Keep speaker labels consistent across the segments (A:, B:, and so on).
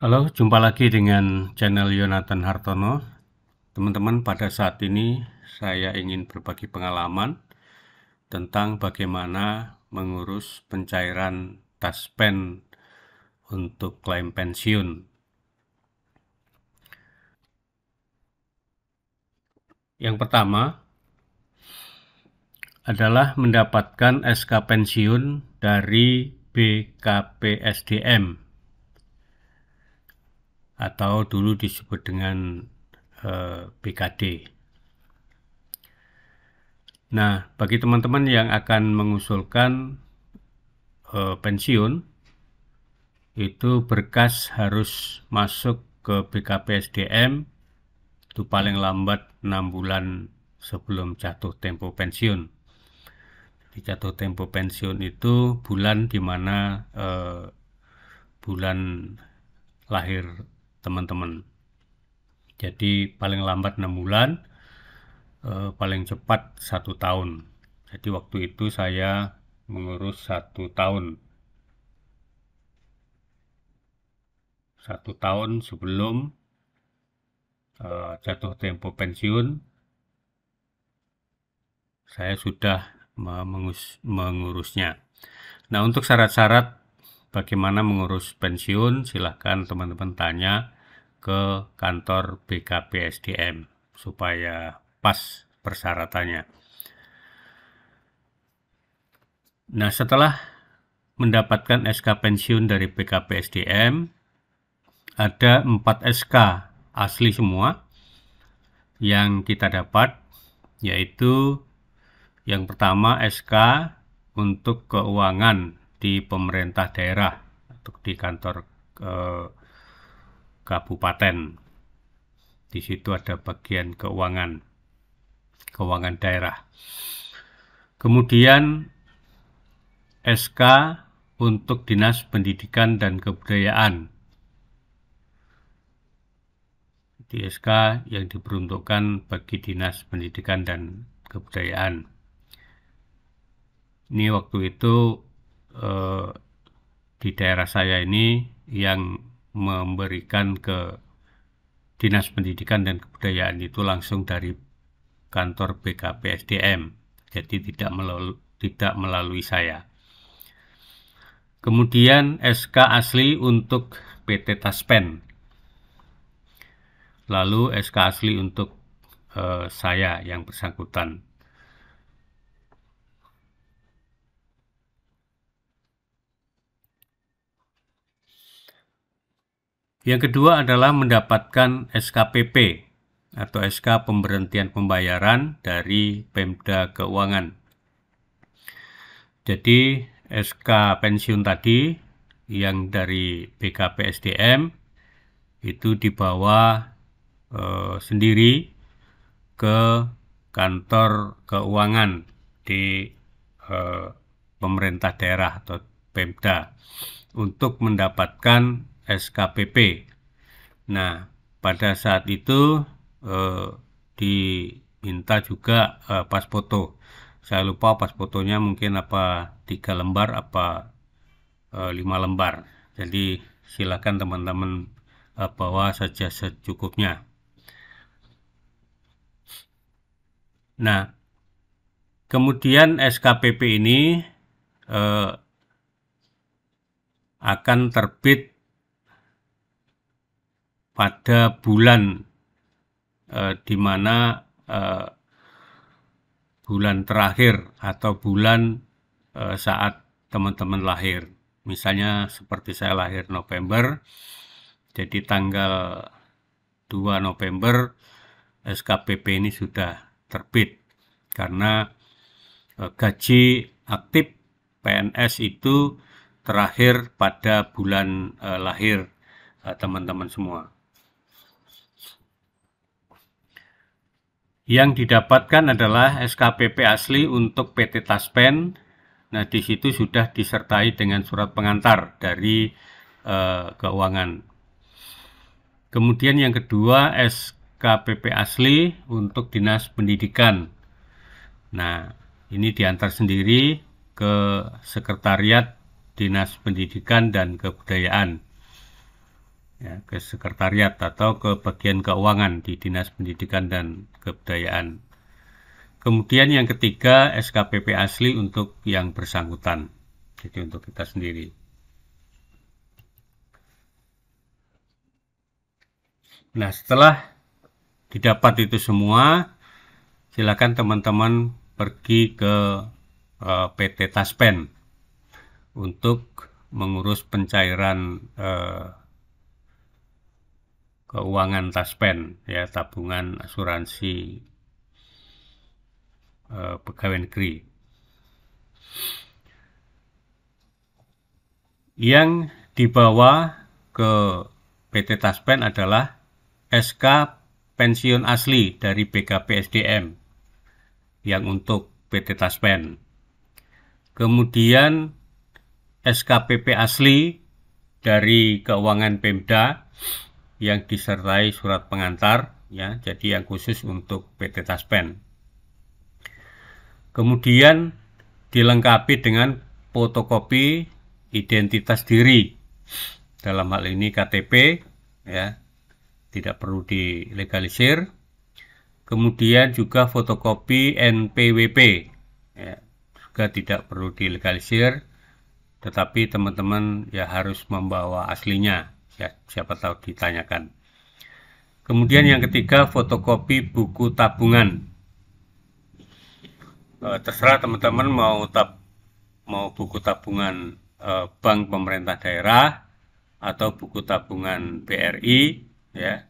A: Halo, jumpa lagi dengan channel Yonatan Hartono. Teman-teman, pada saat ini saya ingin berbagi pengalaman tentang bagaimana mengurus pencairan taspen untuk klaim pensiun. Yang pertama adalah mendapatkan SK pensiun dari BKPSDM atau dulu disebut dengan eh, Nah, bagi teman-teman yang akan mengusulkan eh, pensiun, itu berkas harus masuk ke BKPSDM itu paling lambat 6 bulan sebelum jatuh tempo pensiun. Di jatuh tempo pensiun itu bulan di mana eh, bulan lahir teman-teman. Jadi paling lambat 6 bulan, eh, paling cepat satu tahun. Jadi waktu itu saya mengurus satu tahun. Satu tahun sebelum eh, jatuh tempo pensiun, saya sudah mengus mengurusnya. Nah, untuk syarat-syarat bagaimana mengurus pensiun, silahkan teman-teman tanya ke kantor BKPSDM supaya pas persyaratannya. Nah, setelah mendapatkan SK pensiun dari BKPSDM, ada 4 SK asli semua yang kita dapat, yaitu yang pertama SK untuk keuangan di pemerintah daerah atau di kantor eh, kabupaten. Di situ ada bagian keuangan, keuangan daerah. Kemudian SK untuk Dinas Pendidikan dan Kebudayaan. Di SK yang diperuntukkan bagi Dinas Pendidikan dan Kebudayaan. Ini waktu itu Eh, di daerah saya ini yang memberikan ke Dinas Pendidikan dan Kebudayaan itu langsung dari kantor BKPSDM, jadi tidak melalui, tidak melalui saya. Kemudian SK asli untuk PT Taspen. Lalu SK asli untuk eh, saya yang bersangkutan. Yang kedua adalah mendapatkan SKPP atau SK pemberhentian pembayaran dari Pemda Keuangan. Jadi SK pensiun tadi yang dari BKP SDM itu dibawa eh, sendiri ke kantor keuangan di eh, pemerintah daerah atau Pemda untuk mendapatkan SKPP. Nah, pada saat itu eh, diminta juga eh, pas foto. Saya lupa pas fotonya mungkin apa tiga lembar apa eh, lima lembar. Jadi silakan teman-teman eh, bawa saja secukupnya. Nah, kemudian SKPP ini eh, akan terbit pada bulan eh, di mana eh, bulan terakhir atau bulan eh, saat teman-teman lahir. Misalnya seperti saya lahir November, jadi tanggal 2 November SKPP ini sudah terbit karena eh, gaji aktif PNS itu terakhir pada bulan eh, lahir eh, teman-teman eh, semua. Yang didapatkan adalah SKPP asli untuk PT Taspen. Nah, di situ sudah disertai dengan surat pengantar dari eh, keuangan. Kemudian yang kedua SKPP asli untuk Dinas Pendidikan. Nah, ini diantar sendiri ke Sekretariat Dinas Pendidikan dan Kebudayaan ya, ke sekretariat atau ke bagian keuangan di Dinas Pendidikan dan Kebudayaan. Kemudian yang ketiga SKPP asli untuk yang bersangkutan, jadi untuk kita sendiri. Nah setelah didapat itu semua, silakan teman-teman pergi ke eh, PT Taspen untuk mengurus pencairan eh, keuangan taspen ya tabungan asuransi eh, pegawai negeri yang dibawa ke PT Taspen adalah SK pensiun asli dari BKP SDM yang untuk PT Taspen kemudian SKPP asli dari keuangan Pemda yang disertai surat pengantar ya jadi yang khusus untuk PT Taspen kemudian dilengkapi dengan fotokopi identitas diri dalam hal ini KTP ya tidak perlu dilegalisir kemudian juga fotokopi NPWP ya, juga tidak perlu dilegalisir tetapi teman-teman ya harus membawa aslinya ya, siapa tahu ditanyakan. Kemudian yang ketiga fotokopi buku tabungan. E, terserah teman-teman mau tab mau buku tabungan e, bank pemerintah daerah atau buku tabungan BRI ya.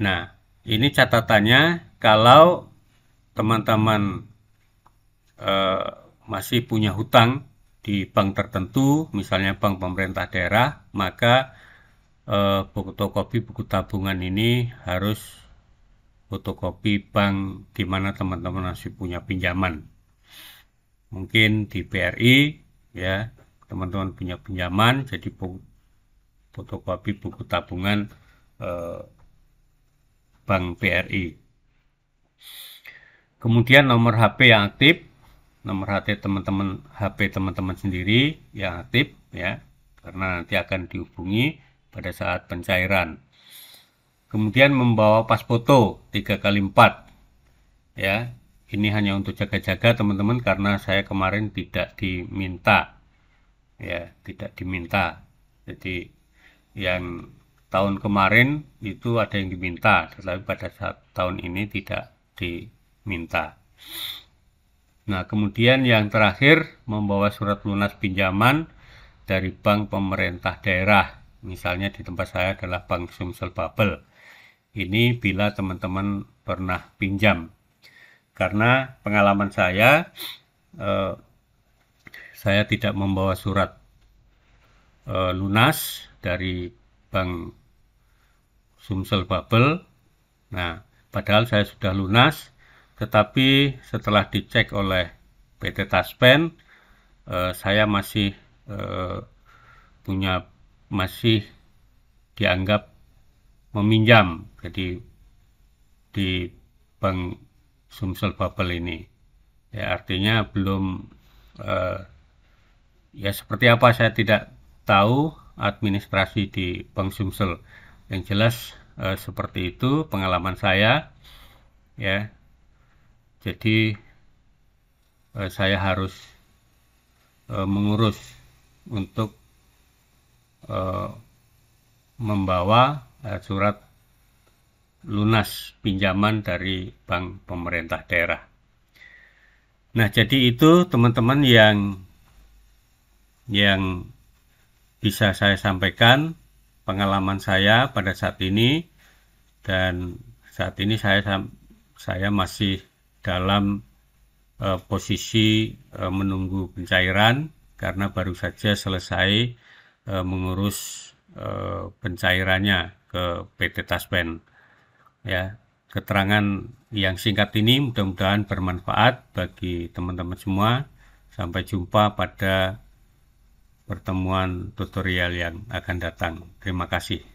A: Nah, ini catatannya kalau teman-teman e, masih punya hutang di bank tertentu, misalnya bank pemerintah daerah, maka eh, fotokopi buku tabungan ini harus fotokopi bank di mana teman-teman masih punya pinjaman. Mungkin di BRI ya, teman-teman punya pinjaman jadi fotokopi buku tabungan eh, bank BRI. Kemudian nomor HP yang aktif nomor HP teman-teman HP teman-teman sendiri yang aktif ya karena nanti akan dihubungi pada saat pencairan. Kemudian membawa pas foto 3 kali 4 ya. Ini hanya untuk jaga-jaga teman-teman karena saya kemarin tidak diminta ya, tidak diminta. Jadi yang tahun kemarin itu ada yang diminta, tetapi pada saat tahun ini tidak diminta. Nah, kemudian yang terakhir membawa surat lunas pinjaman dari bank pemerintah daerah Misalnya di tempat saya adalah Bank Sumsel Bubble Ini bila teman-teman pernah pinjam. Karena pengalaman saya, eh, saya tidak membawa surat eh, lunas dari Bank Sumsel Bubble, Nah, padahal saya sudah lunas, tetapi setelah dicek oleh PT Taspen, eh, saya masih eh, punya masih dianggap meminjam jadi di bank Sumsel bubble ini ya artinya belum eh, ya seperti apa saya tidak tahu administrasi di bank Sumsel yang jelas eh, seperti itu pengalaman saya ya jadi eh, saya harus eh, mengurus untuk Eh, membawa eh, surat lunas pinjaman dari bank pemerintah daerah. Nah, jadi itu teman-teman yang yang bisa saya sampaikan pengalaman saya pada saat ini dan saat ini saya saya masih dalam uh, posisi uh, menunggu pencairan karena baru saja selesai Eh, mengurus eh, pencairannya ke PT Taspen. Ya, keterangan yang singkat ini mudah-mudahan bermanfaat bagi teman-teman semua. Sampai jumpa pada pertemuan tutorial yang akan datang. Terima kasih.